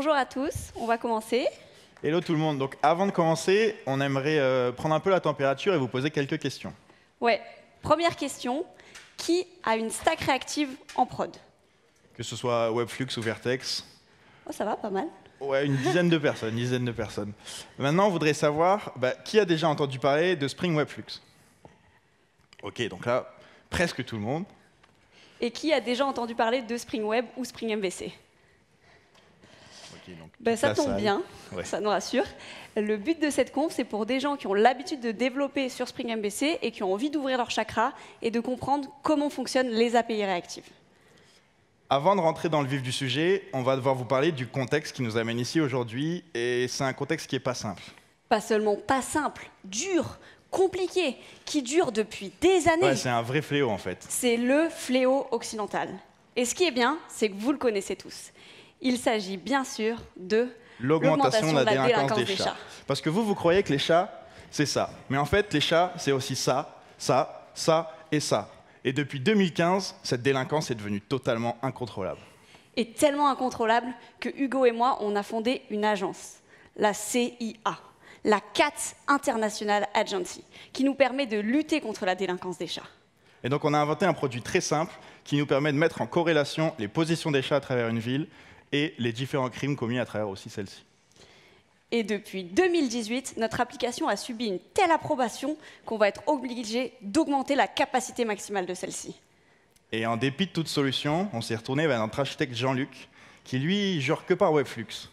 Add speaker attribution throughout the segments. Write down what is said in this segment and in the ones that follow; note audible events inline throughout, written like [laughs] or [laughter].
Speaker 1: Bonjour à tous, on va commencer.
Speaker 2: Hello tout le monde. Donc avant de commencer, on aimerait euh, prendre un peu la température et vous poser quelques questions.
Speaker 1: Ouais, première question, qui a une stack réactive en prod
Speaker 2: Que ce soit Webflux ou Vertex. Oh, ça va, pas mal. Ouais, une dizaine de personnes, une dizaine de personnes. Maintenant, on voudrait savoir bah, qui a déjà entendu parler de Spring Webflux Ok, donc là, presque tout le monde.
Speaker 1: Et qui a déjà entendu parler de Spring Web ou Spring MVC ben, ça tombe bien, ça nous rassure. Le but de cette conf, c'est pour des gens qui ont l'habitude de développer sur Spring MBC et qui ont envie d'ouvrir leur chakra et de comprendre comment fonctionnent les API réactives.
Speaker 2: Avant de rentrer dans le vif du sujet, on va devoir vous parler du contexte qui nous amène ici aujourd'hui, et c'est un contexte qui n'est pas simple.
Speaker 1: Pas seulement pas simple, dur, compliqué, qui dure depuis des années. c'est
Speaker 2: un vrai fléau en fait.
Speaker 1: C'est le fléau occidental. Et ce qui est bien, c'est que vous le connaissez tous. Il s'agit bien sûr de l'augmentation de la, délinquance, des, chats.
Speaker 2: Parce que vous, vous croyez que les chats, c'est ça. Mais en fait, les chats, c'est aussi ça, ça, ça et ça. Et depuis 2015, cette délinquance est devenue totalement incontrôlable.
Speaker 1: Et tellement incontrôlable que Hugo et moi, on a fondé une agence, la CIA, la CAT International Agency, qui nous permet de lutter contre la délinquance des chats.
Speaker 2: Et donc on a inventé un produit très simple qui nous permet de mettre en corrélation les positions des chats à travers une ville et les différents crimes commis à travers aussi celle-ci.
Speaker 1: Et depuis 2018, notre application a subi une telle approbation qu'on va être obligé d'augmenter la capacité maximale de celle-ci.
Speaker 2: Et en dépit de toute solution, on s'est retourné vers notre architecte Jean-Luc, qui lui jure que par Webflux.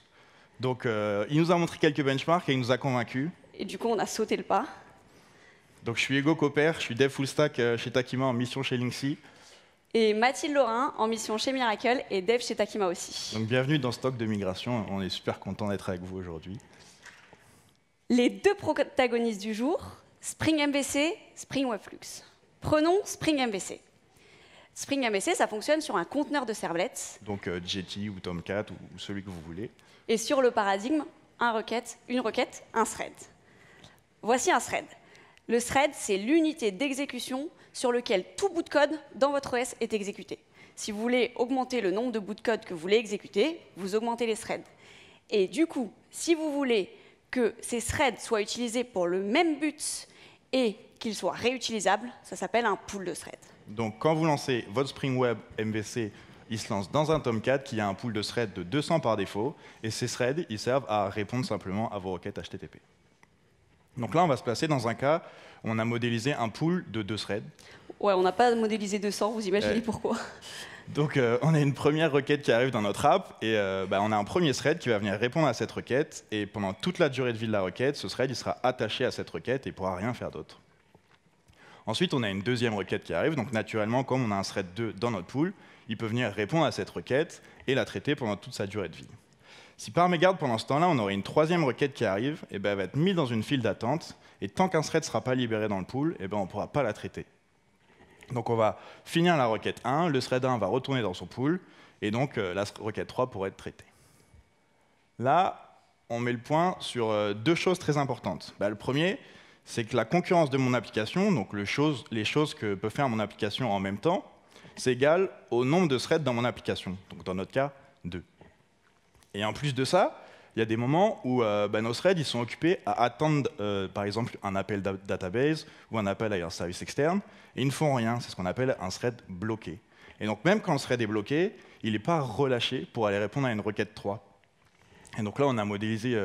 Speaker 2: Donc euh, il nous a montré quelques benchmarks et il nous a convaincus.
Speaker 1: Et du coup, on a sauté le pas.
Speaker 2: Donc je suis Ego Copper, je suis dev full stack euh, chez Takima en mission chez Linksy
Speaker 1: et Mathilde Laurin en mission chez Miracle et Dev chez Takima aussi.
Speaker 2: Donc bienvenue dans Stock de Migration, on est super content d'être avec vous aujourd'hui.
Speaker 1: Les deux protagonistes du jour, Spring MVC, Spring Webflux. Prenons Spring MVC. Spring MVC, ça fonctionne sur un conteneur de servlettes.
Speaker 2: Donc euh, Jetty ou Tomcat ou, ou, celui que vous voulez.
Speaker 1: Et sur le paradigme, un requête, une requête, un thread. Voici un thread. Le thread, c'est l'unité d'exécution sur lequel tout bout de code dans votre OS est exécuté. Si vous voulez augmenter le nombre de bouts de code que vous voulez exécuter, vous augmentez les threads. Et du coup, si vous voulez que ces threads soient utilisés pour le même but et qu'ils soient réutilisables, ça s'appelle un pool de threads.
Speaker 2: Donc quand vous lancez votre Spring Web MVC, il se lance dans un Tomcat qui a un pool de threads de 200 par défaut, et ces threads, ils servent à répondre simplement à vos requêtes HTTP. Donc là, on va se placer dans un cas où on a modélisé un pool de deux threads.
Speaker 1: Ouais, on n'a pas modélisé 200, vous imaginez pourquoi
Speaker 2: Donc euh, on a une première requête qui arrive dans notre app et euh, bah, on a un premier thread qui va venir répondre à cette requête et pendant toute la durée de vie de la requête, ce thread il sera attaché à cette requête et pourra rien faire d'autre. Ensuite, on a une deuxième requête qui arrive, donc naturellement, comme on a un thread 2 dans notre pool, il peut venir répondre à cette requête et la traiter pendant toute sa durée de vie. Si par mégarde, pendant ce temps-là, on aurait une troisième requête qui arrive, et ben, elle va être mise dans une file d'attente, et tant qu'un thread ne sera pas libéré dans le pool, ben, on ne pourra pas la traiter. Donc on va finir la requête 1, le thread 1 va retourner dans son pool, et donc euh, la requête 3 pourrait être traitée. Là, on met le point sur euh, deux choses très importantes. Bah, le premier, c'est que la concurrence de mon application, donc les choses que peut faire mon application en même temps, c'est égal au nombre de threads dans mon application, donc dans notre cas, 2. Et en plus de ça, il y a des moments où euh, nos ben threads ils sont occupés à attendre, euh, par exemple, un appel database ou un appel à un service externe, et ils ne font rien. C'est ce qu'on appelle un thread bloqué. Et donc, même quand le thread est bloqué, il n'est pas relâché pour aller répondre à une requête 3. Et donc là, on a modélisé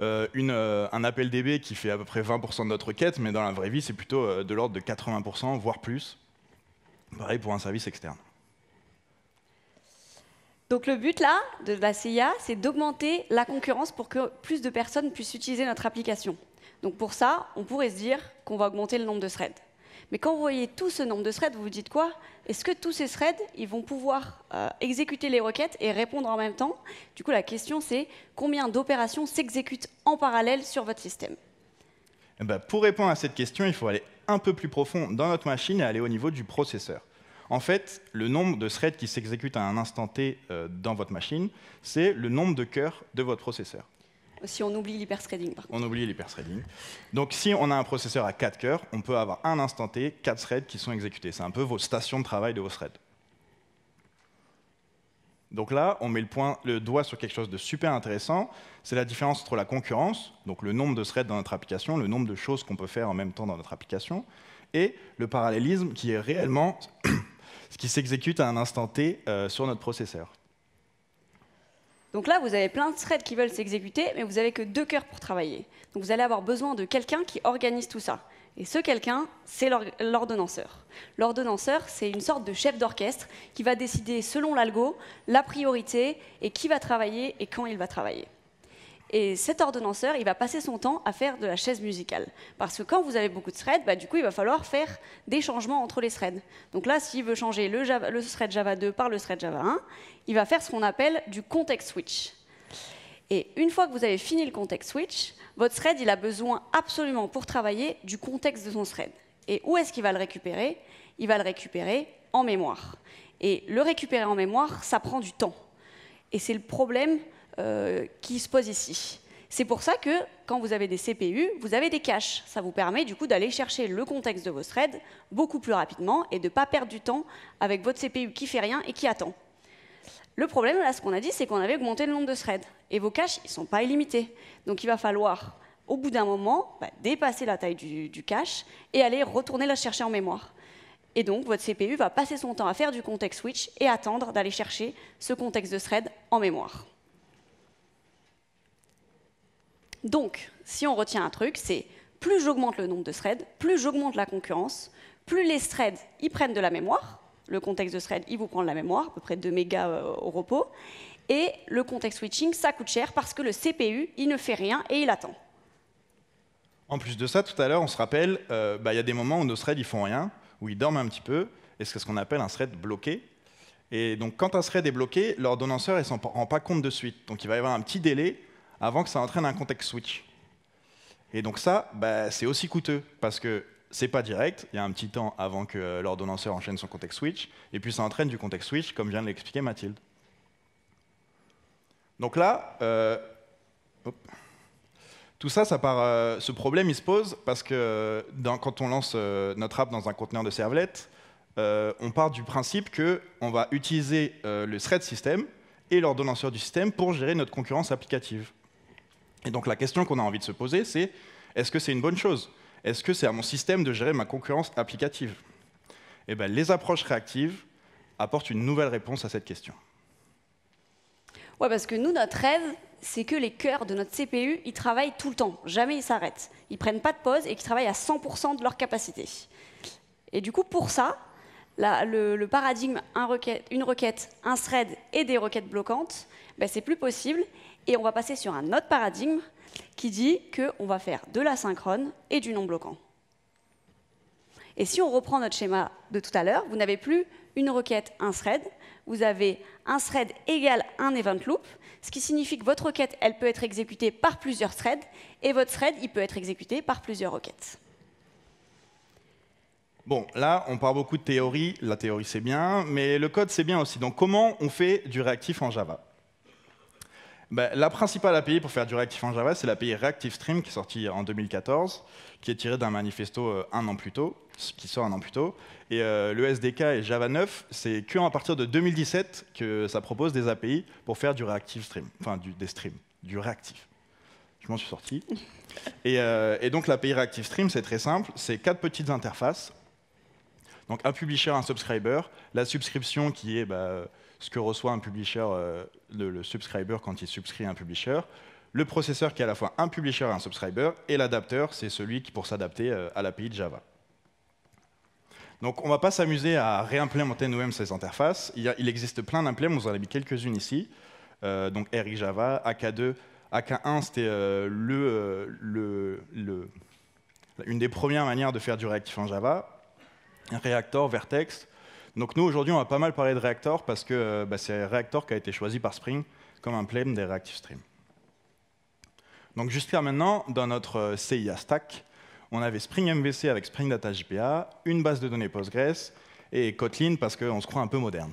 Speaker 2: euh, un appel DB qui fait à peu près 20% de notre requête, mais dans la vraie vie, c'est plutôt de l'ordre de 80%, voire plus. Pareil pour un service externe.
Speaker 1: Donc le but là de la CIA, c'est d'augmenter la concurrence pour que plus de personnes puissent utiliser notre application. Donc pour ça, on pourrait se dire qu'on va augmenter le nombre de threads. Mais quand vous voyez tout ce nombre de threads, vous vous dites quoi Est-ce que tous ces threads, ils vont pouvoir euh, exécuter les requêtes et répondre en même temps Du coup, la question c'est combien d'opérations s'exécutent en parallèle sur votre système
Speaker 2: eh ben, Pour répondre à cette question, il faut aller un peu plus profond dans notre machine et aller au niveau du processeur. En fait, le nombre de threads qui s'exécutent à un instant T euh, dans votre machine, c'est le nombre de cœurs de votre processeur.
Speaker 1: Si on oublie l'hyperthreading, par
Speaker 2: contre. On oublie l'hyperthreading. Donc, si on a un processeur à 4 cœurs, on peut avoir un instant T, 4 threads qui sont exécutés. C'est un peu vos stations de travail de vos threads. Donc là, on met le, point, le, doigt sur quelque chose de super intéressant, c'est la différence entre la concurrence, donc le nombre de threads dans notre application, le nombre de choses qu'on peut faire en même temps dans notre application, et le parallélisme qui est réellement [clears throat] ce qui s'exécute à un instant T euh, sur notre processeur.
Speaker 1: Donc là, vous avez plein de threads qui veulent s'exécuter, mais vous n'avez que deux cœurs pour travailler. Donc vous allez avoir besoin de quelqu'un qui organise tout ça. Et ce quelqu'un, c'est l'ordonnanceur. L'ordonnanceur, c'est une sorte de chef d'orchestre qui va décider selon l'algo la priorité et qui va travailler et quand il va travailler. Et cet ordonnanceur, il va passer son temps à faire de la chaise musicale. Parce que quand vous avez beaucoup de threads, bah, du coup, il va falloir faire des changements entre les threads. Donc là, s'il veut changer le, le thread Java 2 par le thread Java 1, il va faire ce qu'on appelle du context switch. Et une fois que vous avez fini le context switch, votre thread, il a besoin absolument pour travailler du contexte de son thread. Et où est-ce qu'il va le récupérer Il va le récupérer en mémoire. Et le récupérer en mémoire, ça prend du temps. Et c'est le problème euh, qui se pose ici. C'est pour ça que quand vous avez des CPU, vous avez des caches. Ça vous permet du coup d'aller chercher le contexte de vos threads beaucoup plus rapidement et de ne pas perdre du temps avec votre CPU qui fait rien et qui attend. Le problème, là, ce qu'on a dit, c'est qu'on avait augmenté le nombre de threads. Et vos caches, ne sont pas illimités. Donc il va falloir, au bout d'un moment, bah, dépasser la taille du, du, cache et aller retourner la chercher en mémoire. Et donc, votre CPU va passer son temps à faire du context switch et attendre d'aller chercher ce contexte de thread en mémoire. Donc, si on retient un truc, c'est plus j'augmente le nombre de threads, plus j'augmente la concurrence, plus les threads y prennent de la mémoire. Le contexte de thread, il vous prend de la mémoire, à peu près 2 mégas euh, au repos. Et le contexte switching, ça coûte cher parce que le CPU, il ne fait rien et il attend.
Speaker 2: En plus de ça, tout à l'heure, on se rappelle, euh, bah, il y a des moments où nos threads, ils font rien, où ils dorment un petit peu, et c'est ce qu'on appelle un thread bloqué. Et donc, quand un thread est bloqué, l'ordonnanceur ne s'en rend pas compte de suite. Donc, il va y avoir un petit délai avant que ça entraîne un contexte switch. Et donc ça, bah, c'est aussi coûteux, parce que c'est pas direct, il y a un petit temps avant que euh, l'ordonnanceur enchaîne son contexte switch, et puis ça entraîne du contexte switch, comme vient de l'expliquer Mathilde. Donc là, euh, tout ça, euh, ce problème, il se pose parce que quand on lance notre app dans un conteneur de servlette, on part du principe qu'on va utiliser le thread system et l'ordonnanceur du système pour gérer notre concurrence applicative. Et donc la question qu'on a envie de se poser, c'est est-ce que c'est une bonne chose Est-ce que c'est à mon système de gérer ma concurrence applicative Eh bien, les approches réactives apportent une nouvelle réponse à cette question.
Speaker 1: Ouais, parce que nous, notre rêve, c'est que les cœurs de notre CPU, ils travaillent tout le temps, jamais ils s'arrêtent. Ils prennent pas de pause et qu'ils travaillent à 100% de leur capacité. Et du coup, pour ça, le, paradigme une requête, un thread et des requêtes bloquantes, ben, c'est plus possible. Et on va passer sur un autre paradigme qui dit qu'on va faire de l'asynchrone et du non-bloquant. Et si on reprend notre schéma de tout à l'heure, vous n'avez plus une requête, un thread, vous avez un thread égal un event loop, ce qui signifie que votre requête, elle peut être exécutée par plusieurs threads, et votre thread, il peut être exécuté par plusieurs requêtes.
Speaker 2: Bon, là, on parle beaucoup de théorie, la théorie c'est bien, mais le code c'est bien aussi. Donc comment on fait du réactif en Java bah, la principale API pour faire du réactif en Java, c'est l'API Reactive Stream qui est sortie en 2014, qui est tirée d'un manifesto euh, un an plus tôt, qui sort un an plus tôt. Et euh, le SDK et Java 9, c'est que à partir de 2017 que ça propose des API pour faire du réactif Stream, enfin du, des streams, du réactif. Je m'en suis sorti. et, euh, et donc l'API Reactive Stream, c'est très simple, c'est quatre petites interfaces donc un publisher, un subscriber, la subscription qui est bah, ce que reçoit un publisher, euh, le, subscriber quand il subscrit à un publisher, le processeur qui est à la fois un publisher et un subscriber, et l'adapteur, c'est celui qui pour s'adapter euh, à l'API de Java. Donc on ne va pas s'amuser à réimplémenter nous-mêmes ces interfaces. Il, existe plein d'impléments, On en a mis quelques-unes ici. Euh, donc RxJava, AK2, AK1, c'était une des premières manières de faire du réactif en Java. Reactor, Vertex, donc nous, aujourd'hui, on va pas mal parler de Reactor parce que euh, bah, c'est Reactor qui a été choisi par Spring comme un plane des Reactive stream Donc jusqu'à maintenant, dans notre euh, CIA stack, on avait Spring MVC avec Spring Data JPA, une base de données Postgres et Kotlin parce qu'on se croit un peu moderne.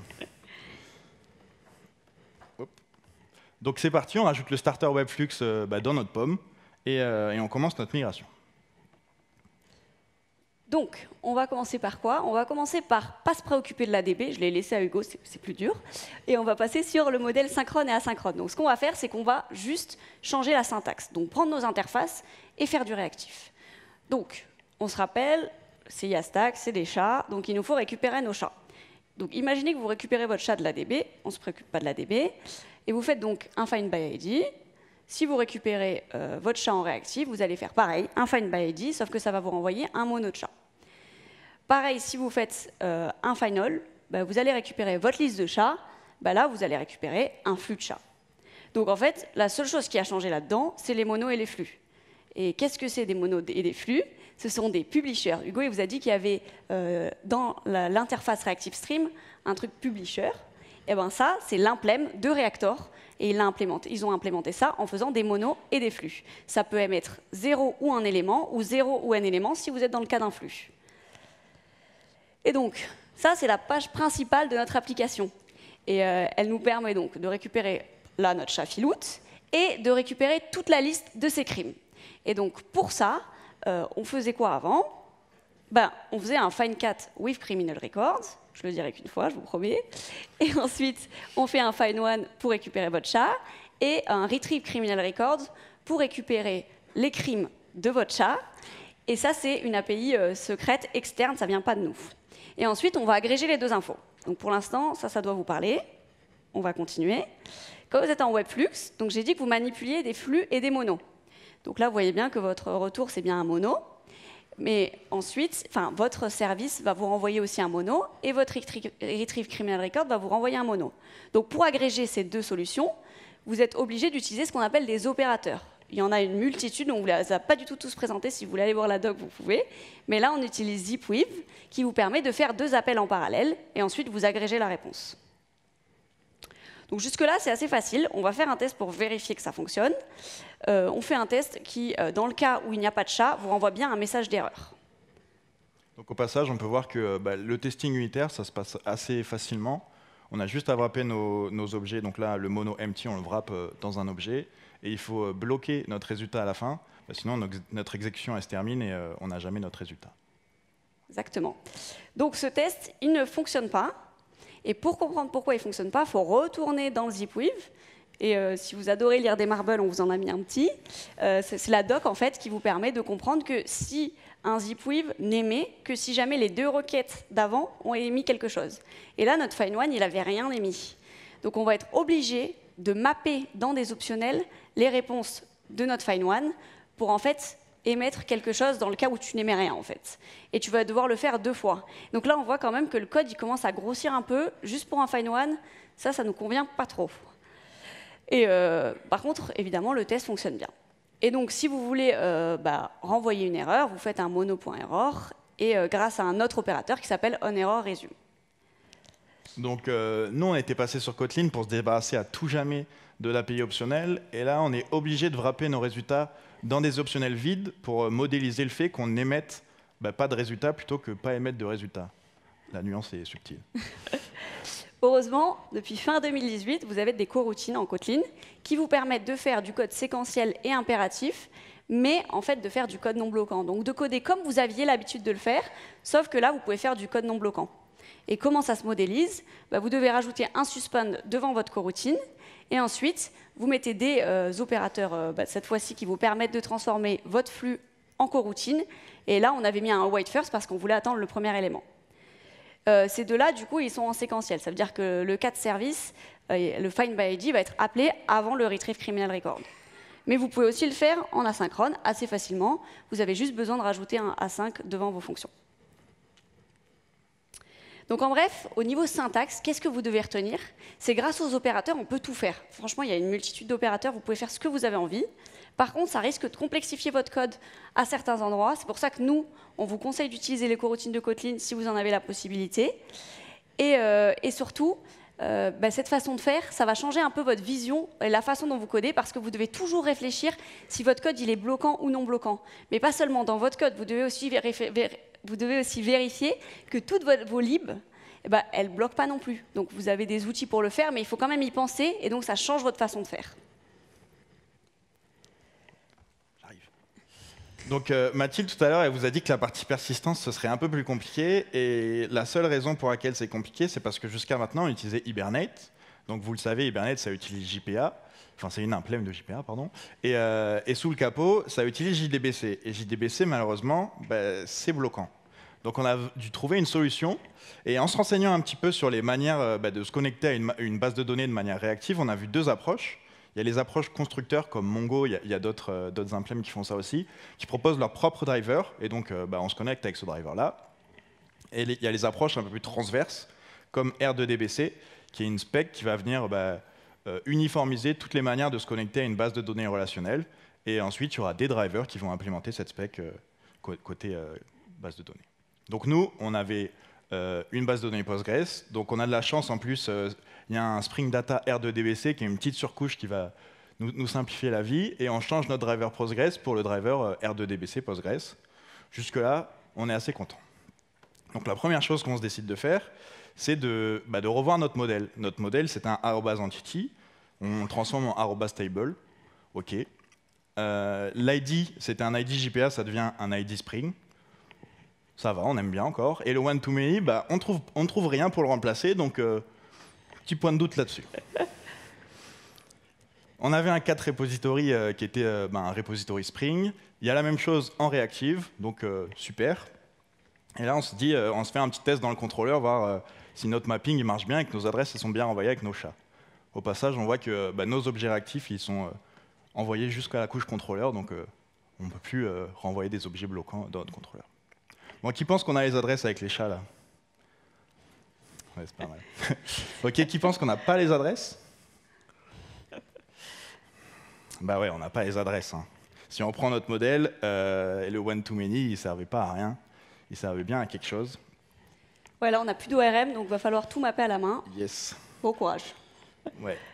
Speaker 2: Donc c'est parti, on rajoute le starter Webflux euh, bah, dans notre pomme et on commence notre migration.
Speaker 1: Donc, on va commencer par quoi On va commencer par pas se préoccuper de l'ADB, je l'ai laissé à Hugo, c'est plus dur, et on va passer sur le modèle synchrone et asynchrone. Donc, ce qu'on va faire, c'est qu'on va juste changer la syntaxe, donc prendre nos interfaces et faire du réactif. Donc, on se rappelle, c'est Yastack, c'est des chats, donc il nous faut récupérer nos chats. Donc, imaginez que vous récupérez votre chat de l'ADB, on ne se préoccupe pas de l'ADB, et vous faites donc un find by ID, si vous récupérez euh, votre chat en réactif, vous allez faire pareil, un find by ID, sauf que ça va vous renvoyer un mono de chat. Pareil, si vous faites euh, un final, bah, vous allez récupérer votre liste de chats. Bah, là, vous allez récupérer un flux de chats. Donc en fait, la seule chose qui a changé là-dedans, c'est les monos et les flux. Et qu'est-ce que c'est des monos et des flux Ce sont des publishers. Hugo, il vous a dit qu'il y avait euh, dans l'interface Reactive Stream un truc publisher. Et eh bien ça, c'est l'implème de Reactor. Et ils ont implémenté ça en faisant des monos et des flux. Ça peut émettre zéro ou un élément, ou 0 ou un élément si vous êtes dans le cas d'un flux. Et donc, ça, c'est la page principale de notre application. Et euh, elle nous permet donc de récupérer là notre chat filoute et de récupérer toute la liste de ses crimes. Et donc, pour ça, euh, on faisait quoi avant ben, On faisait un find cat with criminal records. Je le dirai qu'une fois, je vous promets. Et [laughs] ensuite, on fait un find one pour récupérer votre chat et un retrieve criminal records pour récupérer les crimes de votre chat. Et ça, c'est une API euh, secrète externe, ça ne vient pas de nous. Et ensuite, on va agréger les deux infos. Donc pour l'instant, ça, ça doit vous parler. On va continuer. Quand vous êtes en Webflux, donc j'ai dit que vous manipuliez des flux et des monos. Donc là, vous voyez bien que votre retour, c'est bien un mono. Mais ensuite, enfin, votre service va vous renvoyer aussi un mono et votre Retrieve Criminal Record va vous renvoyer un mono. Donc pour agréger ces deux solutions, vous êtes obligé d'utiliser ce qu'on appelle des opérateurs. Il y en a une multitude, on ne vous les a pas du tout tous présentés. Si vous voulez aller voir la doc, vous pouvez. Mais là, on utilise ZipWeave qui vous permet de faire deux appels en parallèle et ensuite vous agréger la réponse. Donc jusque-là, c'est assez facile. On va faire un test pour vérifier que ça fonctionne. Euh, on fait un test qui, euh, dans le cas où il n'y a pas de chat, vous renvoie bien un message d'erreur.
Speaker 2: Donc au passage, on peut voir que euh, bah, le testing unitaire, ça se passe assez facilement. On a juste à wrapper nos, objets. Donc là, le mono empty, on le wrappe dans un objet et il faut euh, bloquer notre résultat à la fin, sinon notre exécution se termine et euh, on n'a jamais notre résultat.
Speaker 1: Exactement. Donc ce test, il ne fonctionne pas. Et pour comprendre pourquoi il ne fonctionne pas, il faut retourner dans le ZipWeave. Et euh, si vous adorez lire des marbles, on vous en a mis un petit. c'est la doc en fait qui vous permet de comprendre que si un ZipWave n'émet que si jamais les deux requêtes d'avant ont émis quelque chose. Et là, notre find one, il n'avait rien émis. Donc on va être obligé de mapper dans des optionnels les réponses de notre fine one pour en fait émettre quelque chose dans le cas où tu n'émets rien en fait. Et tu vas devoir le faire deux fois. Donc là, on voit quand même que le code il commence à grossir un peu juste pour un fine one. Ça, ça nous convient pas trop. Et euh, par contre, évidemment, le test fonctionne bien. Et donc, si vous voulez euh, bah, renvoyer une erreur, vous faites un mono.error et euh, grâce à un autre opérateur qui s'appelle onErrorResume.
Speaker 2: Donc euh, nous, on était passé sur Kotlin pour se débarrasser à tout jamais de l'API optionnelle, et là, on est obligé de wrapper nos résultats dans des optionnels vides pour euh, modéliser le fait qu'on n'émette bah, pas de résultats plutôt que pas émettre de résultats. La nuance est subtile. [laughs]
Speaker 1: Heureusement, depuis fin 2018, vous avez des coroutines en Kotlin qui vous permettent de faire du code séquentiel et impératif, mais en fait de faire du code non bloquant. Donc de coder comme vous aviez l'habitude de le faire, sauf que là, vous pouvez faire du code non bloquant. Et comment ça se modélise bah, Vous devez rajouter un suspend devant votre coroutine. Et ensuite, vous mettez des euh, opérateurs, euh, bah, cette fois-ci, qui vous permettent de transformer votre flux en coroutine. Et là, on avait mis un white first parce qu'on voulait attendre le premier élément. Euh, ces deux-là, du coup, ils sont en séquentiel. Ça veut dire que le cas de service, le find by ID, va être appelé avant le retrieve criminal record. Mais vous pouvez aussi le faire en asynchrone assez facilement. Vous avez juste besoin de rajouter un async devant vos fonctions. Donc en bref, au niveau syntaxe, qu'est-ce que vous devez retenir C'est grâce aux opérateurs, on peut tout faire. Franchement, il y a une multitude d'opérateurs, vous pouvez faire ce que vous avez envie. Par contre, ça risque de complexifier votre code à certains endroits. C'est pour ça que nous, on vous conseille d'utiliser les coroutines de Kotlin si vous en avez la possibilité. Et, euh, surtout, euh, bah, cette façon de faire, ça va changer un peu votre vision et la façon dont vous codez parce que vous devez toujours réfléchir si votre code il est bloquant ou non bloquant. Mais pas seulement dans votre code, vous devez aussi vous devez aussi vérifier que toutes vos libs, eh ben, elles ne bloquent pas non plus. Donc vous avez des outils pour le faire, mais il faut quand même y penser, et donc ça change votre façon de faire.
Speaker 2: Donc euh, Mathilde, tout à l'heure, elle vous a dit que la partie persistance, ce serait un peu plus compliqué. Et la seule raison pour laquelle c'est compliqué, c'est parce que jusqu'à maintenant, on utilisait Hibernate. Donc vous le savez, Hibernate, ça utilise JPA enfin c'est une implème de JPA, pardon, euh, et, sous le capot, ça utilise JDBC. Et JDBC, malheureusement, bah, c'est bloquant. Donc on a dû trouver une solution, et en se renseignant un petit peu sur les manières euh, bah, de se connecter à une, base de données de manière réactive, on a vu deux approches. Il y a les approches constructeurs comme Mongo, il y a, d'autres euh, implèmes qui font ça aussi, qui proposent leur propre driver, et donc euh, bah, on se connecte avec ce driver-là. Et il y a les approches un peu plus transverses, comme R2DBC, qui est une spec qui va venir euh, uniformiser toutes les manières de se connecter à une base de données relationnelle. Et ensuite, il y aura des drivers qui vont implémenter cette spec euh, côté euh, base de données. Donc nous, on avait une base de données Postgres. Donc on a de la chance, en plus, il y a un Spring Data R2DBC qui est une petite surcouche qui va nous, nous simplifier la vie. Et on change notre driver Postgres pour le driver R2DBC Postgres. Jusque-là, on est assez content. Donc la première chose qu'on se décide de faire, c'est de, bah, de, revoir notre modèle. Notre modèle, c'est un entity, on le transforme en table, ok. Euh, L'ID, c'était un ID JPA, ça devient un ID Spring. Ça va, on aime bien encore. Et le one-to-many, bah, on trouve, ne trouve rien pour le remplacer, donc euh, petit point de doute là-dessus. [laughs] On avait un 4 repository euh, qui était euh, bah, un repository Spring. Il y a la même chose en réactive, donc super. Et là, on se dit, on se fait un petit test dans le contrôleur, voir si notre mapping marche bien et que nos adresses sont bien envoyées avec nos chats. Au passage, on voit que bah, nos objets réactifs ils sont euh, envoyés jusqu'à la couche contrôleur, donc euh, on ne peut plus euh, renvoyer des objets bloquants dans notre contrôleur. Bon, qui pense qu'on a les adresses avec les chats là c'est pas mal. [laughs] ok, qui pense qu'on n'a pas les adresses Bah ouais, on n'a pas les adresses. Hein. Si on prend notre modèle, le one-to-many, il ne servait pas à rien. Il servait bien à quelque chose.
Speaker 1: Voilà, là, on n'a plus d'ORM, donc il va falloir tout mapper à la main. Yes. Bon courage.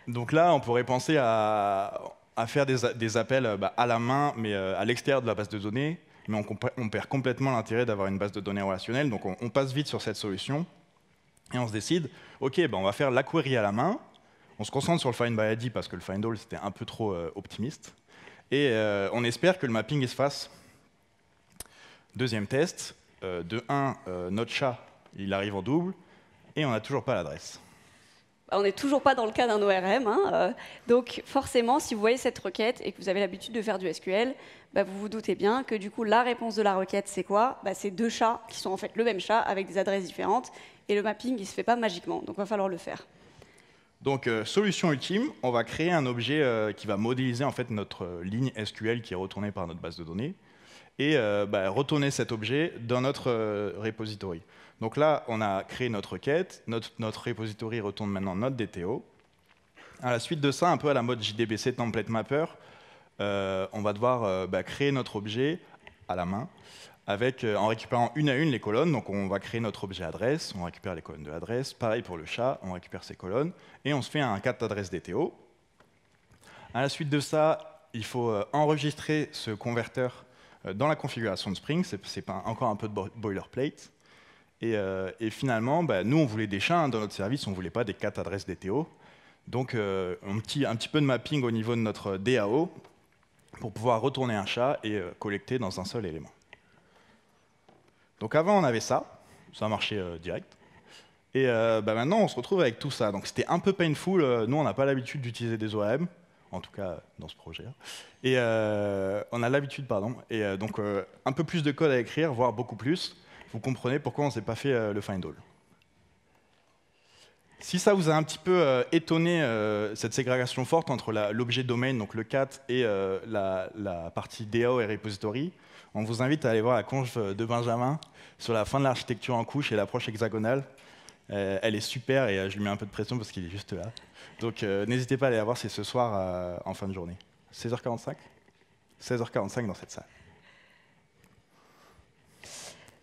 Speaker 2: Donc là, on pourrait penser à, faire des, appels euh, bah, à la main, mais euh, à l'extérieur de la base de données. Mais on, perd complètement l'intérêt d'avoir une base de données relationnelle. Donc on, passe vite sur cette solution. Et on se décide, OK, bah, on va faire la query à la main. On se concentre sur le find by ID parce que le find all, c'était un peu trop euh, optimiste. Et on espère que le mapping se fasse. Deuxième test, de 1, notre chat il arrive en double, et on n'a toujours pas l'adresse.
Speaker 1: Bah, on n'est toujours pas dans le cas d'un ORM. Hein, euh, donc forcément, si vous voyez cette requête et que vous avez l'habitude de faire du SQL, bah, vous vous doutez bien que du coup, la réponse de la requête, c'est quoi bah, C'est deux chats qui sont en fait le même chat avec des adresses différentes. Et le mapping, il ne se fait pas magiquement. Donc il va falloir le faire.
Speaker 2: Donc, euh, solution ultime, on va créer un objet euh, qui va modéliser en fait notre ligne SQL qui est retournée par notre base de données et retourner cet objet dans notre repository. Donc là, on a créé notre requête, notre, repository retourne maintenant notre DTO. À la suite de ça, un peu à la mode JDBC Template Mapper, euh, on va devoir euh, bah, créer notre objet à la main, avec, euh, en récupérant une à une les colonnes. Donc on va créer notre objet adresse, on récupère les colonnes de l'adresse. Pareil pour le chat, on récupère ses colonnes. Et on se fait un cat adresse DTO. À la suite de ça, il faut enregistrer ce converteur dans la configuration de Spring. C'est encore un peu de boilerplate. Euh, et, finalement, bah, nous, on voulait des chats hein, dans notre service, on ne voulait pas des quatre adresses DTO. Donc, un, euh, petit, un, petit, peu de mapping au niveau de notre DAO pour pouvoir retourner un chat et euh, collecter dans un seul élément. Donc, avant, on avait ça, ça marchait direct. Et bah, maintenant, on se retrouve avec tout ça. Donc, c'était un peu painful. Nous, on n'a pas l'habitude d'utiliser des OAM en tout cas dans ce projet. Et on a l'habitude, pardon. Et donc un peu plus de code à écrire, voire beaucoup plus vous comprenez pourquoi on ne s'est pas fait euh, le find all. Si ça vous a un petit peu euh, étonné, euh, cette ségrégation forte entre l'objet domaine, donc le CAT, et la, partie DAO et repository, on vous invite à aller voir la conf de Benjamin sur la fin de l'architecture en couche et l'approche hexagonale. elle est super et je lui mets un peu de pression parce qu'il est juste là. Donc n'hésitez pas à aller la voir, c'est ce soir en fin de journée. 16h45 16h45 dans cette salle.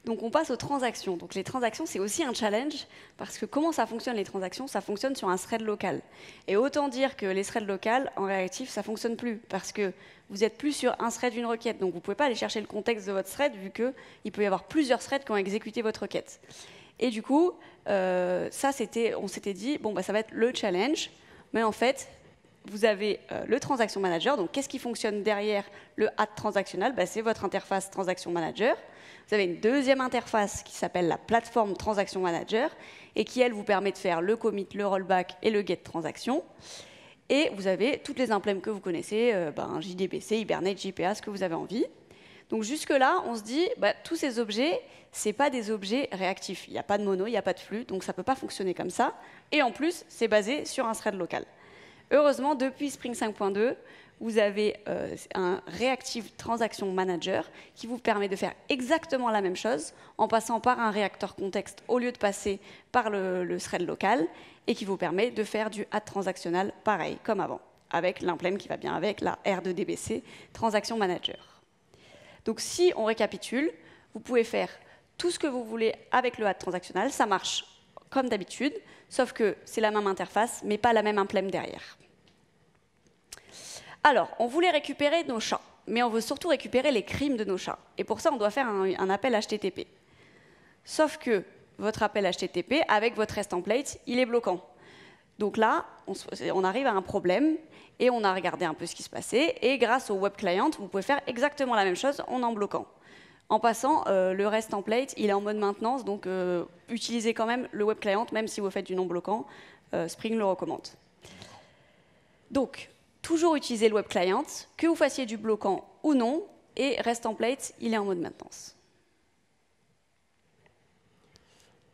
Speaker 1: Donc on passe aux transactions. Donc les transactions, c'est aussi un challenge parce que comment ça fonctionne les transactions Ça fonctionne sur un thread local. Et autant dire que les threads locales, en réactif, ça fonctionne plus parce que vous êtes plus sur un thread d'une requête. Donc vous pouvez pas aller chercher le contexte de votre thread vu qu'il peut y avoir plusieurs threads qui ont exécuté votre requête. Et du coup, euh, ça, c'était, on s'était dit, bon, bah, ça va être le challenge. Mais en fait, vous avez euh, le transaction manager. Donc, qu'est-ce qui fonctionne derrière le hat transactional bah, C'est votre interface transaction manager. Vous avez une deuxième interface qui s'appelle la plateforme transaction manager et qui, elle, vous permet de faire le commit, le rollback et le get transaction. Et vous avez toutes les impléments que vous connaissez, euh, ben, bah, JDBC, Hibernate, JPA, ce que vous avez envie. Donc jusque-là, on se dit, bah, tous ces objets, ce pas des objets réactifs. Il n'y a pas de mono, il n'y a pas de flux, donc ça ne peut pas fonctionner comme ça. Et en plus, c'est basé sur un thread local. Heureusement, depuis Spring 5.2, vous avez euh, un Reactive Transaction Manager qui vous permet de faire exactement la même chose en passant par un réacteur contexte au lieu de passer par le, thread local et qui vous permet de faire du add transactional pareil comme avant avec l'implème qui va bien avec la R2DBC Transaction Manager. Donc si on récapitule, vous pouvez faire tout ce que vous voulez avec le add transactional, ça marche comme d'habitude sauf que c'est la même interface, mais pas la même emblème derrière. Alors, on voulait récupérer nos chats, mais on veut surtout récupérer les crimes de nos chats. Et pour ça, on doit faire un, appel HTTP. Sauf que votre appel HTTP, avec votre REST template, il est bloquant. Donc là, on, on arrive à un problème et on a regardé un peu ce qui se passait. Et grâce au web client, vous pouvez faire exactement la même chose en en bloquant. En passant, euh, le REST template, il est en mode maintenance, donc euh, utilisez quand même le web client, même si vous faites du non bloquant. Euh, Spring le recommande. Donc, toujours utiliser le web client, que vous fassiez du bloquant ou non, et REST template, il est en mode maintenance.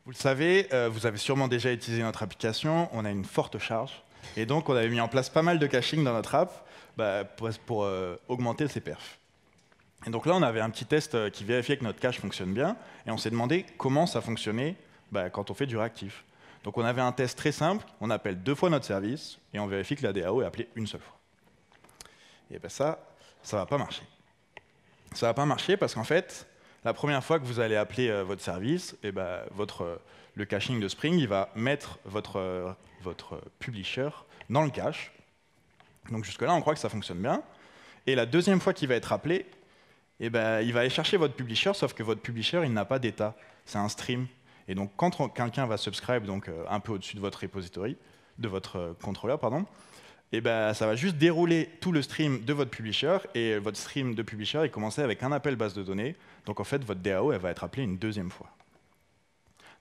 Speaker 2: Vous le savez, vous avez sûrement déjà utilisé notre application, on a une forte charge, et donc on avait mis en place pas mal de caching dans notre app bah, pour, augmenter ses perfs. Et donc là, on avait un petit test euh, qui vérifiait que notre cache fonctionne bien, et on s'est demandé comment ça fonctionnait bah, quand on fait du réactif. Donc on avait un test très simple, on appelle deux fois notre service, et on vérifie que la DAO est appelée une seule fois. Et bien ça, ça ne va pas marcher. Ça ne va pas marcher parce qu'en fait, la première fois que vous allez appeler euh, votre service, et ben, votre, euh, le caching de Spring il va mettre votre, votre publisher dans le cache. Donc jusque-là, on croit que ça fonctionne bien. Et la deuxième fois qu'il va être appelé, eh ben, il va aller chercher votre publisher, sauf que votre publisher, il n'a pas d'état. C'est un stream. Et donc, quand quelqu'un va subscribe, euh, un peu au-dessus de votre repository, de votre euh, contrôleur, pardon, et eh ben, ça va juste dérouler tout le stream de votre publisher. Et votre stream de publisher est commencé avec un appel base de données. Donc, en fait, votre DAO, elle va être appelée une deuxième fois.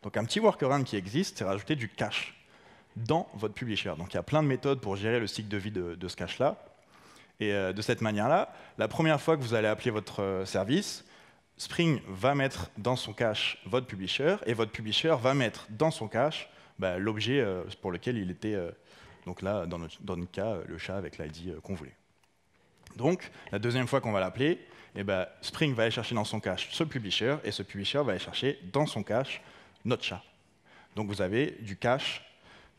Speaker 2: Donc, un petit workaround qui existe, c'est rajouter du cache dans votre publisher. Donc, il y a plein de méthodes pour gérer le cycle de vie de ce cache-là. Et euh, de cette manière-là, la première fois que vous allez appeler votre euh, service, Spring va mettre dans son cache votre publisher et votre publisher va mettre dans son cache bah, l'objet euh, pour lequel il était, donc là, dans notre, cas, le chat avec l'ID qu'on voulait. Donc, la deuxième fois qu'on va l'appeler, eh bah, Spring va aller chercher dans son cache ce publisher, et ce publisher va aller chercher dans son cache notre chat. Donc vous avez du cache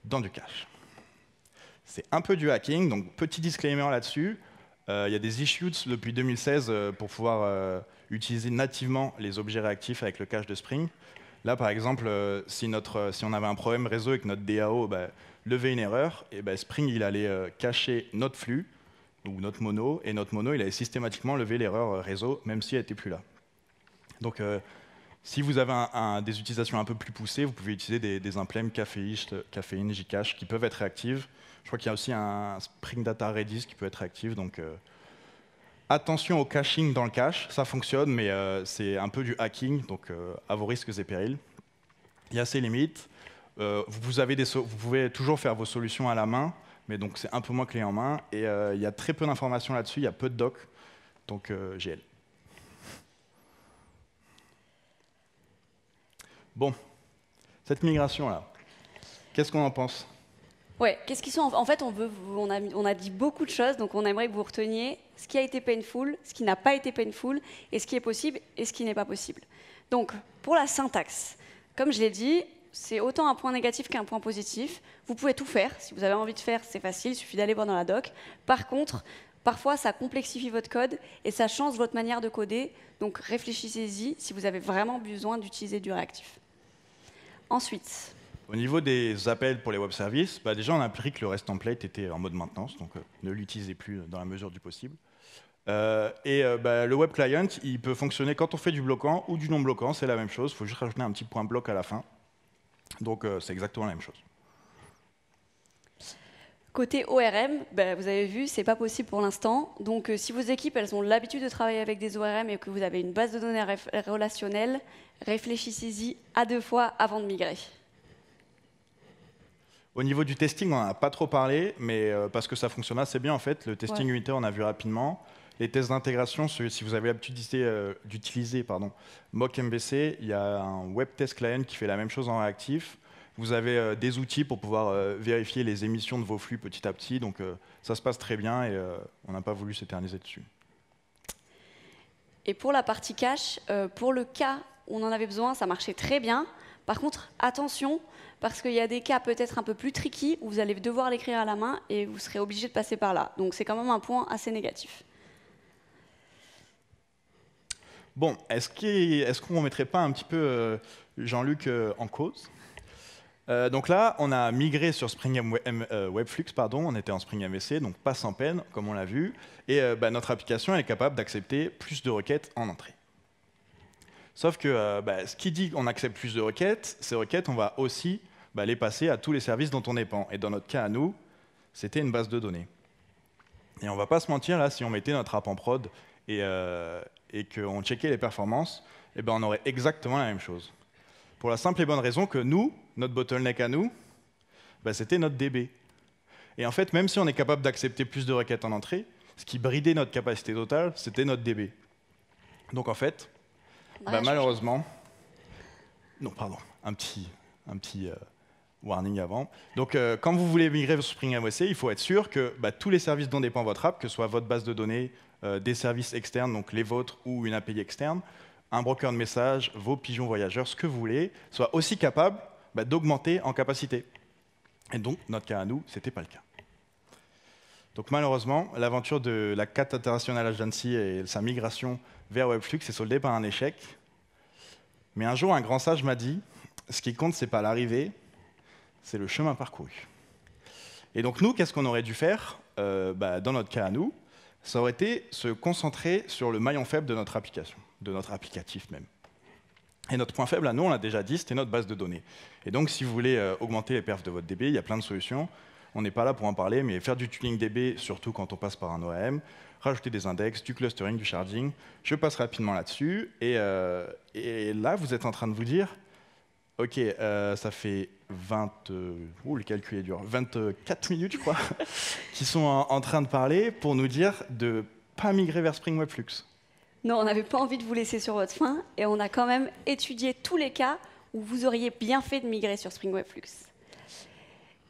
Speaker 2: dans du cache. C'est un peu du hacking, donc petit disclaimer là-dessus, euh, il y a des issues depuis 2016 euh, pour pouvoir euh, utiliser nativement les objets réactifs avec le cache de Spring. Là, par exemple, si, on avait un problème réseau et que notre DAO lever bah, levait une erreur, et bah, Spring il allait cacher notre flux, ou notre mono, et notre mono, il allait systématiquement lever l'erreur réseau, même si elle n'était plus là. Donc, si vous avez des utilisations un peu plus poussées, vous pouvez utiliser des, des implèmes caféine, caféine, qui peuvent être réactives, je crois qu'il y a aussi un Spring Data Redis qui peut être actif. Donc, euh, attention au caching dans le cache. Ça fonctionne, mais euh, c'est un peu du hacking, donc euh, à vos risques et périls. Il y a ses limites. vous, vous pouvez toujours faire vos solutions à la main, mais donc c'est un peu moins clé en main. Et il y a très peu d'informations là-dessus, il y a peu de docs, donc GL. Bon, cette migration-là, qu'est-ce qu'on en pense
Speaker 1: Ouais. Qu'est-ce qu'ils sont en fait On veut, on a, on a dit beaucoup de choses, donc on aimerait que vous reteniez ce qui a été painful, ce qui n'a pas été painful, et ce qui est possible et ce qui n'est pas possible. Donc pour la syntaxe, comme je l'ai dit, c'est autant un point négatif qu'un point positif. Vous pouvez tout faire. Si vous avez envie de faire, c'est facile. Il suffit d'aller voir dans la doc. Par contre, Parfois, ça complexifie votre code et ça change votre manière de coder. Donc réfléchissez-y si vous avez vraiment besoin d'utiliser du réactif. Ensuite,
Speaker 2: au niveau des appels pour les web services, bah, déjà on a appris que le REST template était en mode maintenance, donc euh, ne l'utilisez plus dans la mesure du possible. Euh, et euh, bah, le web client, il peut fonctionner quand on fait du bloquant ou du non bloquant, c'est la même chose. Il faut juste rajouter un petit point bloc à la fin. Donc c'est exactement la même chose.
Speaker 1: Côté ORM, bah, vous avez vu, c'est pas possible pour l'instant. Donc si vos équipes, elles ont l'habitude de travailler avec des ORM et que vous avez une base de données relationnelle, réfléchissez-y à deux fois avant de migrer.
Speaker 2: Au niveau du testing, on n'en a pas trop parlé, mais euh, parce que ça fonctionne assez bien en fait. Le testing unitaire, on a vu rapidement. Les tests d'intégration, si vous avez l'habitude d'utiliser euh, pardon, Mock MVC, il y a un web test client qui fait la même chose en réactif. Vous avez euh, des outils pour pouvoir vérifier les émissions de vos flux petit à petit. Donc ça se passe très bien et on n'a pas voulu s'éterniser dessus.
Speaker 1: Et pour la partie cache, pour le cas où on en avait besoin, ça marchait très bien. Par contre, attention, parce qu'il y a des cas peut-être un peu plus tricky où vous allez devoir l'écrire à la main et vous serez obligé de passer par là. Donc c'est quand même un point assez négatif.
Speaker 2: Bon, est-ce qu'on ne mettrait pas un petit peu euh, Jean-Luc euh, en cause euh, donc là, on a migré sur Spring Webflux, pardon, on était en Spring MVC, donc pas sans peine, comme on l'a vu, et bah, notre application est capable d'accepter plus de requêtes en entrée. Sauf que euh, bah, ce qui dit qu'on accepte plus de requêtes, ces requêtes, on va aussi bah, les passer à tous les services dont on dépend. Et dans notre cas à nous, c'était une base de données. Et on va pas se mentir, là, si on mettait notre app en prod et, euh, qu'on checkait les performances, eh ben, on aurait exactement la même chose. Pour la simple et bonne raison que nous, notre bottleneck à nous, bah, c'était notre DB. Et en fait, même si on est capable d'accepter plus de requêtes en entrée, ce qui bridait notre capacité totale, c'était notre DB. Donc en fait, ah, bah, malheureusement. pardon, un petit, euh, warning avant. Donc, euh, quand vous voulez migrer sur Spring MVC, il faut être sûr que bah, tous les services dont dépend votre app, que ce soit votre base de données, euh, des services externes, donc les vôtres ou une API externe, un broker de messages, vos pigeons voyageurs, ce que vous voulez, soient aussi capables bah, d'augmenter en capacité. Et donc, notre cas à nous, ce n'était pas le cas. Donc malheureusement, l'aventure de la Cat International Agency et sa migration vers Webflux s'est soldée par un échec. Mais un jour, un grand sage m'a dit, ce qui compte, ce n'est pas l'arrivée, c'est le chemin parcouru. Et donc nous, qu'est-ce qu'on aurait dû faire euh, bah, Dans notre cas à nous, ça aurait été se concentrer sur le maillon faible de notre application, de notre applicatif même. Et notre point faible, à nous, on l'a déjà dit, c'était notre base de données. Et donc, si vous voulez euh, augmenter les perfs de votre DB, il y a plein de solutions. On n'est pas là pour en parler, mais faire du tuning DB, surtout quand on passe par un OAM, rajouter des index, du clustering, du sharding, je passe rapidement là-dessus. Euh, et, là, vous êtes en train de vous dire, OK, euh, ça fait 20, euh, ou le calcul est dur, 24 minutes, je crois, [laughs] qui sont en, train de parler pour nous dire de pas migrer vers Spring Web Flux.
Speaker 1: Non, on n'avait pas envie de vous laisser sur votre faim et on a quand même étudié tous les cas où vous auriez bien fait de migrer sur Spring Web Flux.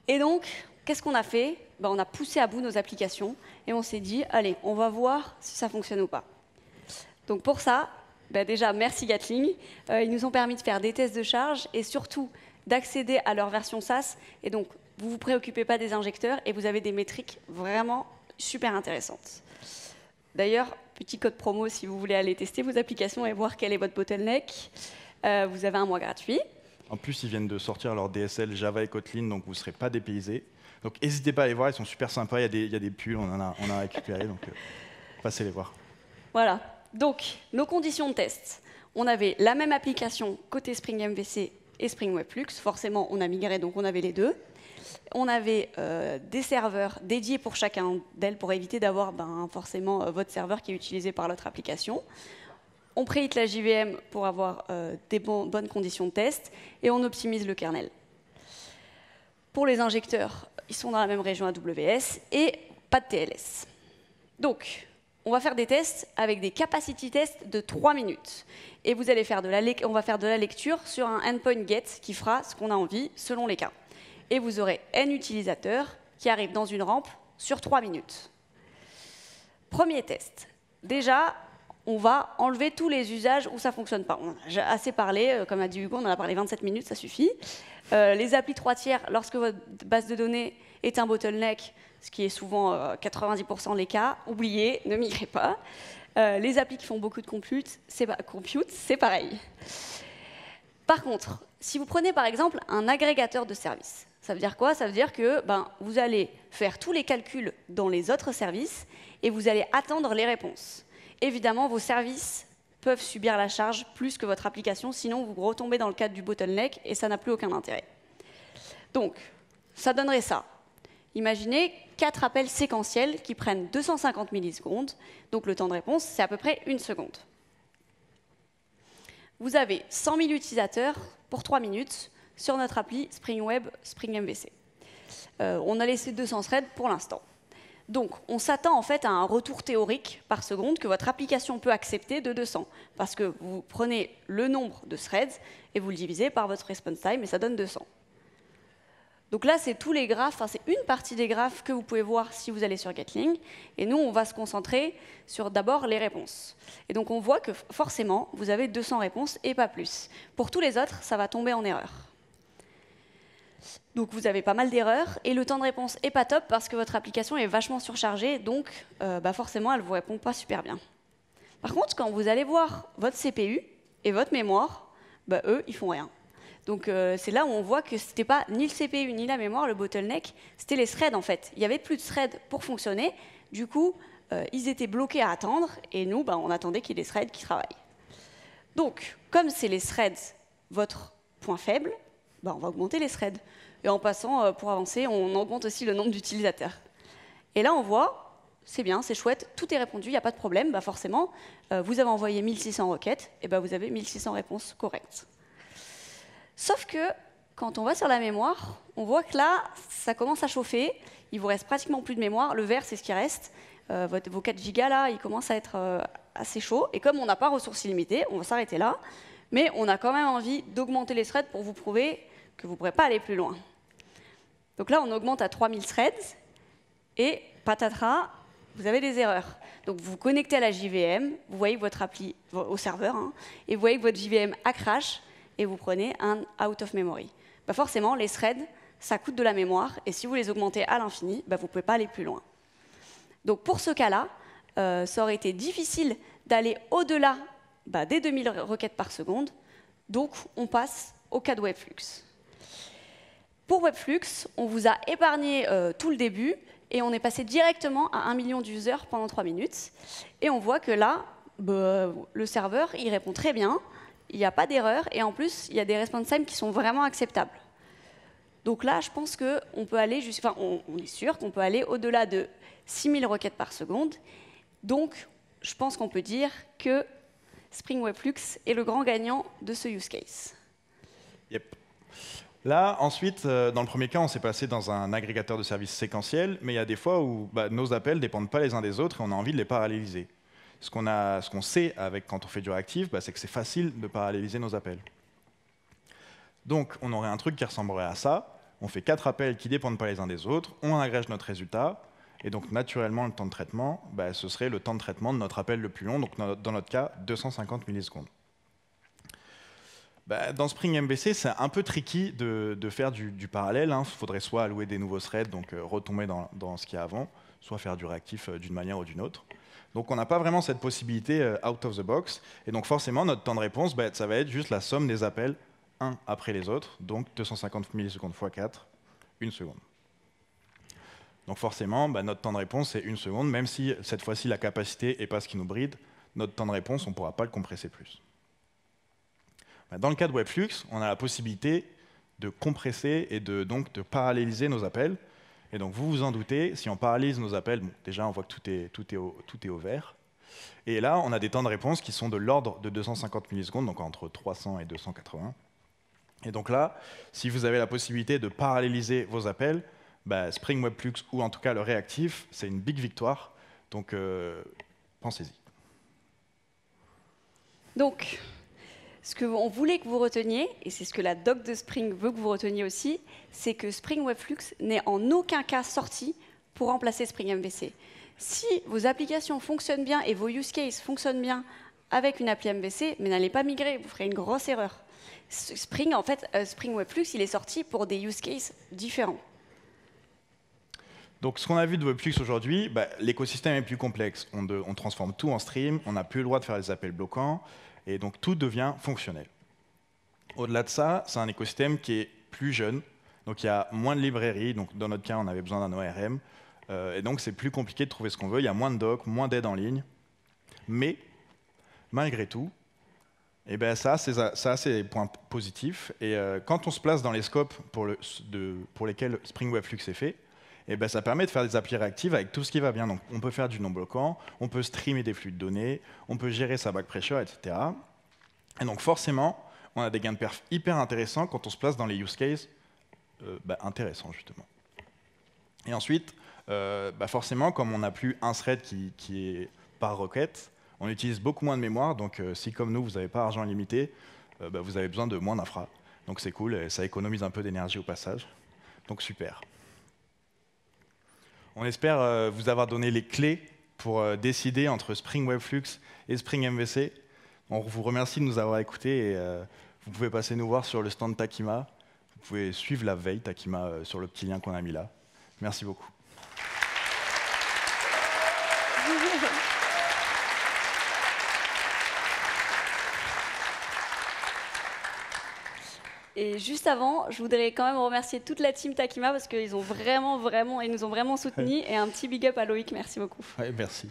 Speaker 1: Et donc, Qu'est-ce qu'on a fait ben, On a poussé à bout nos applications et on s'est dit, allez, on va voir si ça fonctionne ou pas. Donc pour ça, ben déjà, merci Gatling. Euh, ils nous ont permis de faire des tests de charge et surtout d'accéder à leur version SaaS. Et donc, vous ne vous préoccupez pas des injecteurs et vous avez des métriques vraiment super intéressantes. D'ailleurs, petit code promo si vous voulez aller tester vos applications et voir quel est votre bottleneck. Euh, vous avez un mois gratuit.
Speaker 2: En plus, ils viennent de sortir leur DSL Java et Kotlin, donc vous ne serez pas dépaysés. Donc n'hésitez pas à les voir, ils sont super sympas, il y a des, pulls, on en a, on a récupéré, donc euh, passez les voir.
Speaker 1: Voilà, donc nos conditions de test. On avait la même application côté Spring MVC et Spring Web forcément on a migré, donc on avait les deux. On avait euh, des serveurs dédiés pour chacun d'elles pour éviter d'avoir ben, forcément euh, votre serveur qui est utilisé par l'autre application. On préhite la JVM pour avoir des bonnes conditions de test et on optimise le kernel. Pour les injecteurs, sont dans la même région AWS, et pas de TLS. Donc, on va faire des tests avec des capacity tests de 3 minutes. Et vous allez faire de la on va faire de la lecture sur un endpoint get qui fera ce qu'on a envie selon les cas. Et vous aurez n utilisateurs qui arrivent dans une rampe sur 3 minutes. Premier test. Déjà, on va enlever tous les usages où ça ne fonctionne pas. On assez parlé, euh, comme a dit Hugo, on en a parlé 27 minutes, ça suffit. Euh, les applis trois tiers, lorsque votre base de données est un bottleneck, ce qui est souvent 90% euh, des cas, oubliez, ne migrez pas. les applis qui font beaucoup de compute, c'est compute, c'est pareil. Par contre, si vous prenez par exemple un agrégateur de services, ça veut dire quoi Ça veut dire que ben, vous allez faire tous les calculs dans les autres services et vous allez attendre les réponses évidemment, vos services peuvent subir la charge plus que votre application, sinon vous retombez dans le cadre du bottleneck et ça n'a plus aucun intérêt. Donc, ça donnerait ça. Imaginez quatre appels séquentiels qui prennent 250 millisecondes, donc le temps de réponse, c'est à peu près une seconde. Vous avez 100 000 utilisateurs pour 3 minutes sur notre appli Spring Web, Spring MVC. Euh, on a laissé 200 threads pour l'instant. Donc, on s'attend en fait à un retour théorique par seconde que votre application peut accepter de 200, parce que vous prenez le nombre de threads et vous le divisez par votre response time et ça donne 200. Donc là, c'est tous les graphes, enfin, c'est une partie des graphes que vous pouvez voir si vous allez sur Gatling. Et nous, on va se concentrer sur d'abord les réponses. Et donc, on voit que forcément, vous avez 200 réponses et pas plus. Pour tous les autres, ça va tomber en erreur. Donc vous avez pas mal d'erreurs et le temps de réponse est pas top parce que votre application est vachement surchargée, donc euh, bah forcément elle vous répond pas super bien. Par contre, quand vous allez voir votre CPU et votre mémoire, bah, eux ils font rien. Donc euh, c'est là où on voit que ce c'était pas ni le CPU ni la mémoire le bottleneck, c'était les threads en fait. Il y avait plus de threads pour fonctionner, du coup euh, ils étaient bloqués à attendre et nous bah, on attendait qu'il y ait des threads qui travaillent. Donc comme c'est les threads votre point faible, bah, on va augmenter les threads. Et en passant, euh, pour avancer, on augmente aussi le nombre d'utilisateurs. Et là, on voit, c'est bien, c'est chouette, tout est répondu, il n'y a pas de problème. Bah, forcément, euh, vous avez envoyé 1600 requêtes, et bah, vous avez 1600 réponses correctes. Sauf que quand on va sur la mémoire, on voit que là, ça commence à chauffer. Il vous reste pratiquement plus de mémoire. Le vert, c'est ce qui reste. Euh, vos 4 gigas, là, ils commencent à être assez chauds. Et comme on n'a pas ressources illimitées, on va s'arrêter là. Mais on a quand même envie d'augmenter les threads pour vous prouver que vous ne pourrez pas aller plus loin. Donc là, on augmente à 3000 threads et patatras, vous avez des erreurs. Donc vous vous connectez à la JVM, vous voyez votre appli au serveur, hein, et vous voyez que votre JVM a crash, et vous prenez un out of memory. Bah forcément, les threads, ça coûte de la mémoire, et si vous les augmentez à l'infini, bah, vous ne pouvez pas aller plus loin. Donc pour ce cas-là, euh, ça aurait été difficile d'aller au-delà bah, des 2000 requêtes par seconde, donc on passe au cas de Webflux. Pour Webflux, on vous a épargné euh, tout le début et on est passé directement à 1 million d'users pendant 3 minutes. Et on voit que là, bah, le serveur, il répond très bien, il n'y a pas d'erreur et en plus, il y a des response times qui sont vraiment acceptables. Donc là, je pense qu'on peut aller, enfin, on, est sûr qu'on peut aller au-delà de 6000 requêtes par seconde. Donc, je pense qu'on peut dire que Spring Webflux est le grand gagnant de ce use case.
Speaker 2: Yep. Là, ensuite, euh, dans le premier cas, on s'est passé dans un agrégateur de services séquentiels, mais il y a des fois où bah, nos appels ne dépendent pas les uns des autres et on a envie de les paralléliser. Ce qu'on sait avec, quand on fait du réactif, bah, c'est que c'est facile de paralléliser nos appels. Donc, on aurait un truc qui ressemblerait à ça. On fait quatre appels qui ne dépendent pas les uns des autres, on agrège notre résultat, et donc naturellement, le temps de traitement, bah, ce serait le temps de traitement de notre appel le plus long, donc dans notre cas, 250 millisecondes. Bah, dans Spring MBC, c'est un peu tricky de, faire du, parallèle. Il hein. faudrait soit allouer des nouveaux threads, donc euh, retomber dans, ce qu'il y a avant, soit faire du réactif euh, d'une manière ou d'une autre. Donc on n'a pas vraiment cette possibilité euh, out of the box. Et donc forcément, notre temps de réponse, bah, ça va être juste la somme des appels, un après les autres, donc 250 millisecondes x 4, une seconde. Donc forcément, bah, notre temps de réponse, c'est une seconde, même si cette fois-ci la capacité n'est pas ce qui nous bride, notre temps de réponse, on ne pourra pas le compresser plus. Bah, dans le cas de Webflux, on a la possibilité de compresser et de, donc de paralléliser nos appels. Et donc vous vous en doutez, si on parallélise nos appels, déjà on voit que tout est, tout, au, tout est vert. Et là, on a des temps de réponse qui sont de l'ordre de 250 millisecondes, donc entre 300 et 280. Et donc là, si vous avez la possibilité de paralléliser vos appels, bah, Spring Webflux ou en tout cas le réactif, c'est une big victoire. Donc euh, pensez-y.
Speaker 1: Donc, ce qu'on voulait que vous reteniez, et c'est ce que la doc de Spring veut que vous reteniez aussi, c'est que Spring Webflux n'est en aucun cas sorti pour remplacer Spring MVC. Si vos applications fonctionnent bien et vos use cases fonctionnent bien avec une appli MVC, mais n'allez pas migrer, vous ferez une grosse erreur. Spring, en fait, euh, Spring Webflux, il est sorti pour des use cases différents.
Speaker 2: Donc, ce qu'on a vu de Webflux aujourd'hui, bah, l'écosystème est plus complexe. On, on, transforme tout en stream, on n'a plus le droit de faire des appels bloquants et donc tout devient fonctionnel. Au-delà de ça, c'est un écosystème qui est plus jeune, donc il y a moins de librairies, donc dans notre cas on avait besoin d'un ORM, euh, et donc c'est plus compliqué de trouver ce qu'on veut, il y a moins de docs, moins d'aide en ligne, mais malgré tout, eh ben ça, c'est ça, c'est points positifs. Et euh, quand on se place dans les scopes pour, le, pour lesquels Spring Web Flux est fait, et eh ben, ça permet de faire des applis réactives avec tout ce qui va bien. Donc, on peut faire du non-bloquant, on peut streamer des flux de données, on peut gérer sa back pressure, etc. Et donc, forcément, on a des gains de perf hyper intéressants quand on se place dans les use cases euh, bah, intéressants, justement. Et ensuite, euh, bah, forcément, comme on n'a plus un thread qui, est par requête, on utilise beaucoup moins de mémoire. Donc, euh, si comme nous, vous n'avez pas argent limité, bah, vous avez besoin de moins d'infra. Donc, c'est cool, et ça économise un peu d'énergie au passage. Donc, super. On espère euh, vous avoir donné les clés pour euh, décider entre Spring Webflux et Spring MVC. On vous remercie de nous avoir écoutés et euh, vous pouvez passer nous voir sur le stand Takima. Vous pouvez suivre la veille Takima sur le petit lien qu'on a mis là. Merci beaucoup.
Speaker 1: Et juste avant, je voudrais quand même remercier toute la team Takima parce qu'ils ont vraiment, vraiment, ils nous ont vraiment soutenus. Et un petit big up à Loïc, merci beaucoup.
Speaker 2: merci.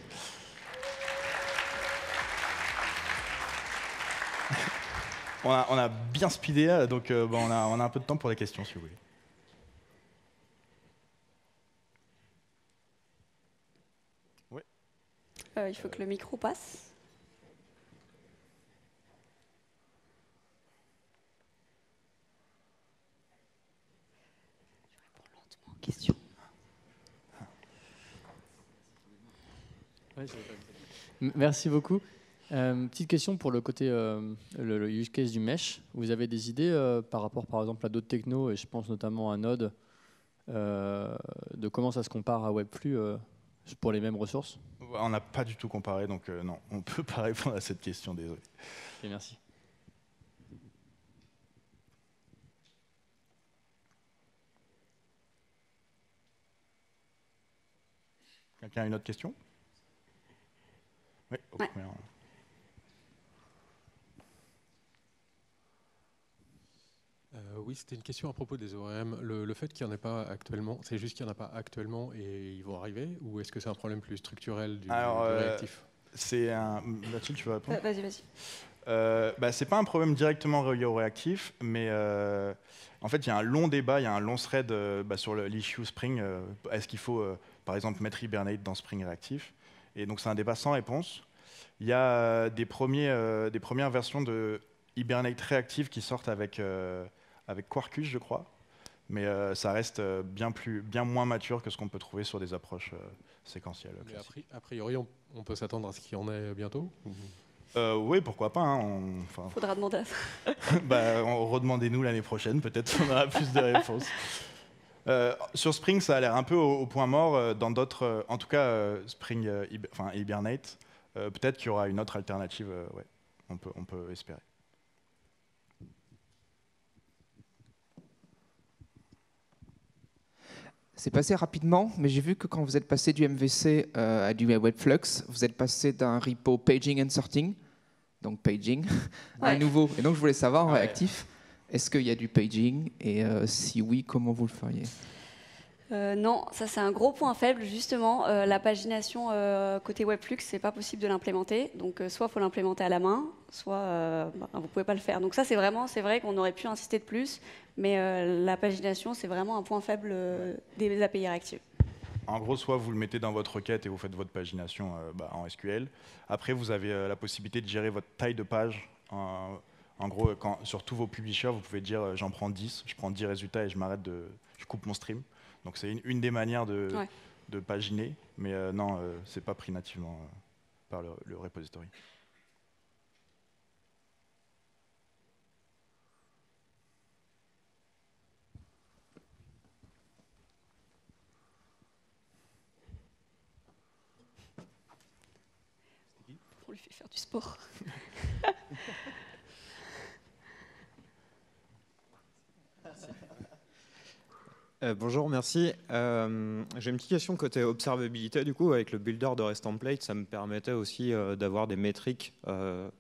Speaker 2: On a, bien speedé, euh, donc euh, on, a, un peu de temps pour les questions, si vous voulez.
Speaker 1: Oui. Euh, il faut que le micro passe.
Speaker 2: question. Merci beaucoup. Euh, petite question pour le côté euh, le, use case du mesh. Vous avez des idées euh, par rapport, par exemple, à d'autres technos, et je pense notamment à Node, de comment ça se compare à Webflux pour les mêmes ressources On n'a pas du tout comparé, donc non, on ne peut pas répondre à cette question, désolé. merci. Quelqu'un a une autre question Oui, euh, oui, c'était une question à propos des ORM. Le, fait qu'il n'y en ait pas actuellement, c'est juste qu'il n'y en a pas actuellement et ils vont arriver Ou est-ce que c'est un problème plus structurel du, euh, réactif C'est un. Mathilde, tu veux répondre bah, Vas-y, vas-y. Euh, bah, c'est pas un problème directement réactif, mais en fait, il y a un long débat, il y a un long thread bah, sur l'issue Spring. est-ce qu'il faut par exemple mettre Hibernate dans Spring Réactif. Et donc c'est un débat sans réponse. Il y a euh, des, premiers, euh, des premières versions de Hibernate Réactif qui sortent avec, euh, avec Quarkus, je crois. Mais ça reste bien, plus, bien moins mature que ce qu'on peut trouver sur des approches séquentielles. A priori, on, peut s'attendre à ce qu'il y en ait bientôt oui, pourquoi pas. Il hein, Faudra demander à ça. [laughs] Bah, redemandez-nous l'année prochaine, peut-être on aura plus de [laughs] réponses. Euh, sur Spring, ça a l'air un peu au, point mort. Euh, dans d'autres, euh, en tout cas, Spring, enfin Hibernate, peut-être qu'il y aura une autre alternative. ouais, on peut, on peut espérer.
Speaker 1: C'est passé rapidement, mais j'ai vu que quand vous êtes passé du MVC à du Webflux, vous êtes passé d'un repo paging and sorting, donc paging, [laughs] à nouveau. Et donc je voulais savoir en réactif est-ce qu'il y a du paging Et euh, si oui, comment vous le feriez euh, non, ça c'est un gros point faible justement. Euh, la pagination côté Webflux, c'est pas possible de l'implémenter. Donc soit faut l'implémenter à la main, soit vous bah, vous pouvez pas le faire. Donc ça c'est vraiment, c'est vrai qu'on aurait pu insister de plus, mais la pagination c'est vraiment un point faible des API réactives.
Speaker 2: En gros, soit vous le mettez dans votre requête et vous faites votre pagination bah, en SQL. Après, vous avez la possibilité de gérer votre taille de page en, en gros, sur tous vos publishers, vous pouvez dire euh, j'en prends 10, je prends 10 résultats et je m'arrête de. je coupe mon stream. Donc c'est une, des manières de, paginer, mais euh, non, euh, ce n'est pas pris nativement par le, le repository.
Speaker 1: On lui fait faire du sport. [laughs]
Speaker 2: Euh, bonjour, merci. Euh, j'ai une petite question côté observabilité. Du coup, avec le builder de REST Template, ça me permettait aussi euh, d'avoir des métriques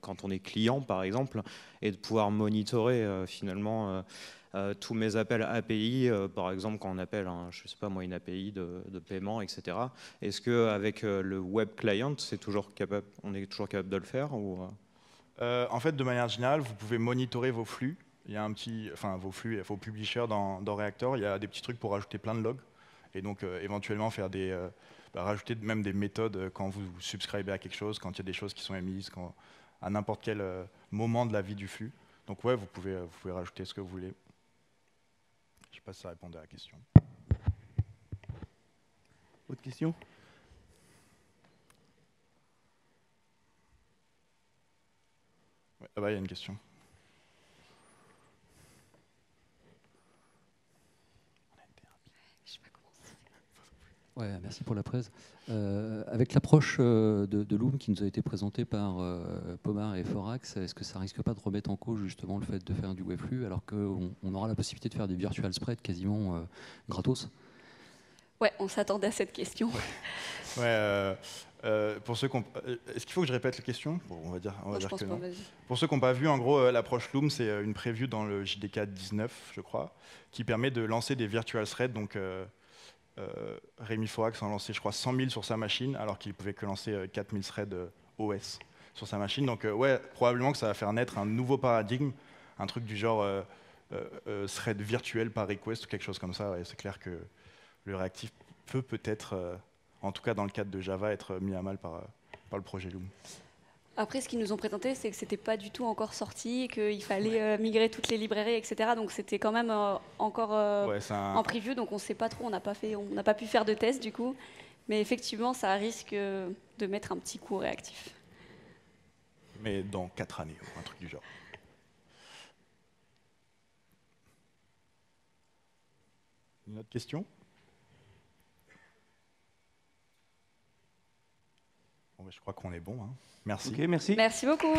Speaker 2: quand on est client, par exemple, et de pouvoir monitorer finalement tous mes appels API, par exemple quand on appelle, je je sais pas moi, une API de, paiement, etc. Est-ce qu'avec le web client, c'est toujours capable, on est toujours capable de le faire ou, En fait, de manière générale, vous pouvez monitorer vos flux il y a un petit, enfin vos flux, vos publishers dans, Reactor, il y a des petits trucs pour rajouter plein de logs et donc euh, éventuellement faire des, euh, bah, rajouter même des méthodes euh, quand vous subscribez à quelque chose, quand il y a des choses qui sont émises, à n'importe quel moment de la vie du flux. Donc ouais, vous pouvez, vous pouvez rajouter ce que vous voulez. Je ne sais pas si ça répondait à la question. Autre question ah bah, y a une question. Ouais, merci pour la presse. Euh, avec l'approche euh, de, Loom qui nous a été présentée par euh, Pomar et Forax, est-ce que ça risque pas de remettre en cause justement le fait de faire du Webflu alors qu'on on aura la possibilité de faire des virtual spreads quasiment gratos
Speaker 1: Ouais, on s'attendait à cette question.
Speaker 2: Ouais. [laughs] pour ceux Est-ce qu'il faut que je répète la question bon, On va dire, pour ceux qui n'ont pas vu, en gros, l'approche Loom, c'est une preview dans le JDK 19, je crois, qui permet de lancer des virtual threads, donc euh, Rémi Forax en lancé je crois, 100 000 sur sa machine, alors qu'il pouvait que lancer 4000 euh, threads euh, OS sur sa machine. Donc, ouais, probablement que ça va faire naître un nouveau paradigme, un truc du genre thread virtuel par request ou quelque chose comme ça. Et c'est clair que le réactif peut peut-être, en tout cas dans le cadre de Java, être mis à mal par, par le projet Loom.
Speaker 1: Après, ce qu'ils nous ont présenté, c'est que ce c'était pas du tout encore sorti, qu'il fallait euh, migrer toutes les librairies, etc. Donc c'était quand même euh, encore euh, en preview, donc on ne sait pas trop, on n'a pas on n'a pas pu faire de test du coup. Mais effectivement, ça risque de mettre un petit coup réactif.
Speaker 2: Mais dans quatre années, un truc du genre. Une autre question je crois qu'on est bon. Hein. Merci. merci.
Speaker 1: Merci beaucoup.